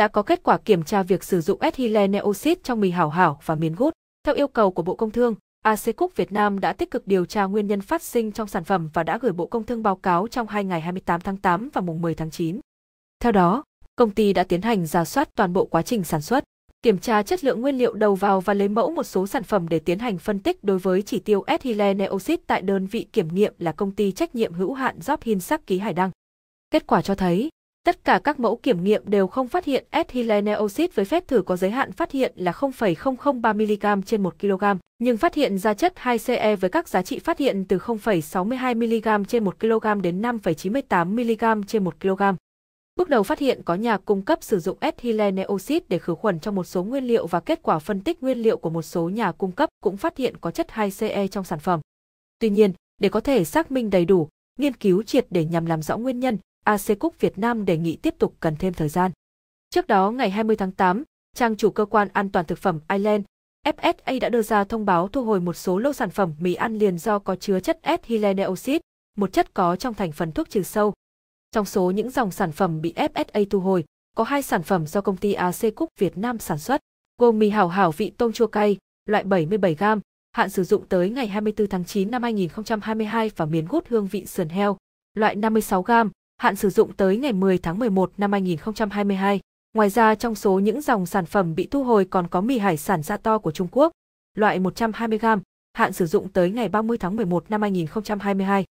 đã có kết quả kiểm tra việc sử dụng ethylene oxit trong mì hảo hảo và miến gút. Theo yêu cầu của Bộ Công Thương, AC Cook Việt Nam đã tích cực điều tra nguyên nhân phát sinh trong sản phẩm và đã gửi Bộ Công Thương báo cáo trong hai ngày 28 tháng 8 và mùng 10 tháng 9. Theo đó, công ty đã tiến hành giả soát toàn bộ quá trình sản xuất, kiểm tra chất lượng nguyên liệu đầu vào và lấy mẫu một số sản phẩm để tiến hành phân tích đối với chỉ tiêu ethylene oxit tại đơn vị kiểm nghiệm là công ty trách nhiệm hữu hạn Job Sắc ký Hải Đăng. Kết quả cho thấy, Tất cả các mẫu kiểm nghiệm đều không phát hiện ethylenoxid với phép thử có giới hạn phát hiện là 0,003 mg trên 1 kg, nhưng phát hiện ra chất 2CE với các giá trị phát hiện từ 0,62mg trên 1 kg đến 5,98mg trên 1 kg. Bước đầu phát hiện có nhà cung cấp sử dụng ethylenoxid để khử khuẩn trong một số nguyên liệu và kết quả phân tích nguyên liệu của một số nhà cung cấp cũng phát hiện có chất 2CE trong sản phẩm. Tuy nhiên, để có thể xác minh đầy đủ, nghiên cứu triệt để nhằm làm rõ nguyên nhân, AC Cúc Việt Nam đề nghị tiếp tục cần thêm thời gian. Trước đó ngày 20 tháng 8, trang chủ cơ quan an toàn thực phẩm Ireland FSA đã đưa ra thông báo thu hồi một số lô sản phẩm mì ăn liền do có chứa chất ethylenoxid, một chất có trong thành phần thuốc trừ sâu. Trong số những dòng sản phẩm bị FSA thu hồi, có hai sản phẩm do công ty AC Cúc Việt Nam sản xuất, gồm mì hảo hảo vị tôm chua cay, loại 77 gram, hạn sử dụng tới ngày 24 tháng 9 năm 2022 và miến gút hương vị sườn heo, loại 56 gram, hạn sử dụng tới ngày 10 tháng 11 năm 2022. Ngoài ra trong số những dòng sản phẩm bị thu hồi còn có mì hải sản da dạ to của Trung Quốc, loại 120 g hạn sử dụng tới ngày 30 tháng 11 năm 2022.